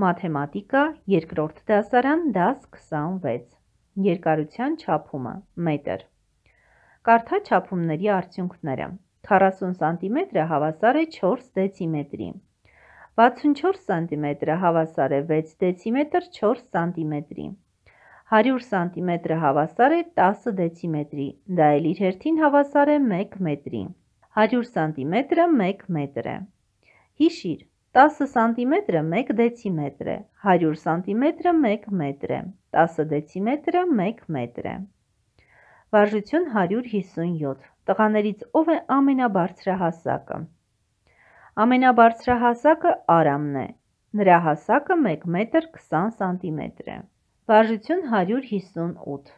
Մաթեմատիկա, երկրորդ դասարան, դաս 26։ Երկարության չափումը, մետր։ Կարթա չափումների արդյունքները։ 40 սանտիմետրը հավասար է 4 դեցիմետրի։ 64 սանտիմետրը հավասար է 6 դեցիմետր 4 սանտիմետրի։ 100 սանտիմետրը հավասար է 10 դեցիմետրի, դա էլ իր հերթին հավասար է 1 մետրի։ 100 սանտիմետրը 1 մետր է։ Հիշիր, 10 սանտիմետրը 1 դեցիմետր է, 100 սանտիմետրը 1 մետր է, 10 դեցիմետրը 1 մետր է։ Վարժություն 157։ Տղաներից ով է ամենաբարձրահասակը։ Ամենաբարձրահասակը Արամն է։ Նրա հասակը 1 մետր 20 սանտիմետր է։ Վարժություն 158։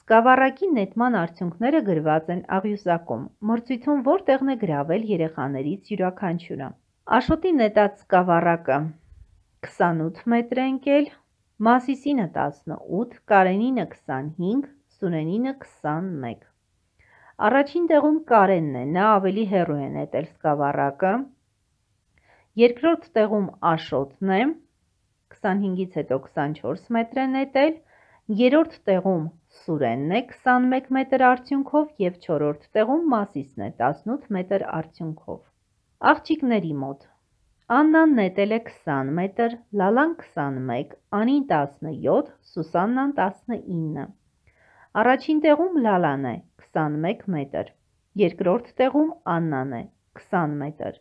Սկավառակի նետման արդյունքները գրված են աղյուսակում։ Մրցույթում որտեղն է գրավել երեխաներից յուրաքանչյուրը։ Աշոտի նետած սկավառակը 28 մետր ընկել, Մասիսինը 18, Կարենինը 25, Սուրենինը 21։ Առաջին տեղում Կարենն է, նա ավելի հեռու է նետել սկավառակը։ Երկրորդ տեղում Աշոտն է, 25-ից հետո 24 մետր է նետել, երրորդ տեղում Սուրենն է 21 մետր արդյունքով եւ 4-րդ տեղում Մասիսն է 18 մետր արդյունքով։ Աղջիկների մոտ Աննան նետել է 20 մետր, Լալան 21, Անին 17, Սուսաննան 19։ Առաջին տեղում Լալան է 21 մետր, երկրորդ տեղում Աննան է 20 մետր,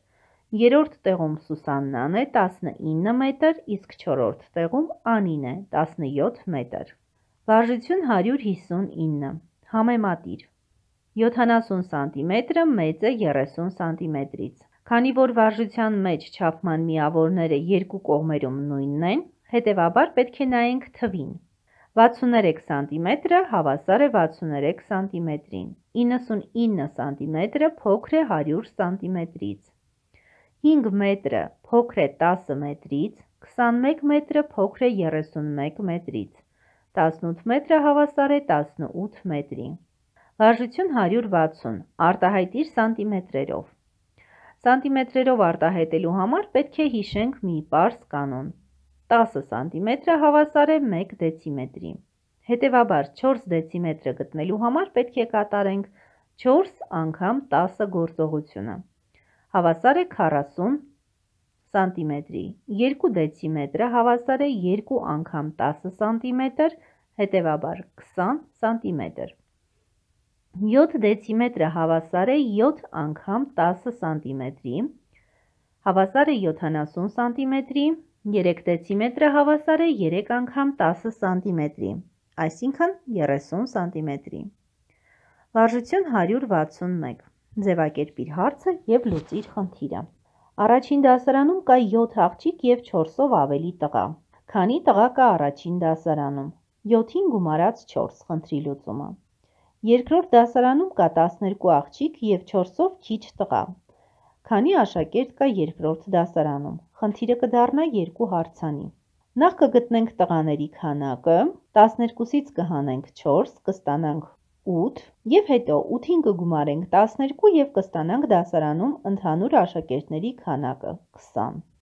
երրորդ տեղում Սուսաննան է 19 մետր, իսկ չորրորդ տեղում Անին է 17 մետր։ Վարժություն 159։ Համեմատիր 70 սանտիմետրը մեծ է 30 սանտիմետրից։ Քանի որ վարժության մեջ չափման միավորները երկու կողմերում նույնն են, հետևաբար պետք է նայենք թվին։ 63 սանտիմետրը հավասար է 63 սանտիմետրին, 99 սանտիմետրը փոքր է 100 սանտիմետրից, 5 մետրը փոքր է 10 մետրից, 21 մետրը փոքր է 31 մետրից, 18 մետրը հավասար է 18 մետրին։ Վարժություն 160, արտահայտիր սանտիմետրերով։ Սանտիմետրերով արտահայտելու համար պետք է հիշենք մի պարս կանոն։ 10 սանտիմետրը հավասար է 1 դեցիմետրի։ Հետևաբար 4 դեցիմետրը գտնելու համար պետք է կատարենք 4 անգամ 10 գործողությունը։ Հավասար է 40 սանտիմետրի։ 2 դեցիմետրը հավասար է 2 անգամ 10 սանտիմետր, հետևաբար 20 սանտիմետր։ 7 դեցիմետրը հավասար է 7 անգամ 10 սանտիմետրի, հավասար է 70 սանտիմետրի, 3 դեցիմետրը հավասար է 3 անգամ 10 սանտիմետրի, այսինքն 30 սանտիմետրի։ Վարժություն 161 ձևակերպիր հարցը և լուծիր խնդիրը։ Առաջին դասարանում կա 7 աղջիկ և 4-ով ավելի տղա։ Քանի տղա կա առաջին դասարանում։ 7-ին գումարած 4 խնդրի լուծումը։ Երկրորդ դասարանում կա 12 աղջիկ և 4-ով քիչ տղա։ Քանի աշակերտ կա երկրորդ դասարանում։ Խնդիրը կդառնա երկու հարցանի։ Նախ կգտնենք տղաների քանակը, 12-ից կհանենք 4, կստանանք 8 և հետո 8-ին կգումարենք 12 և կստանանք դասարանում ընդհանուր աշակերտների քանակը 20։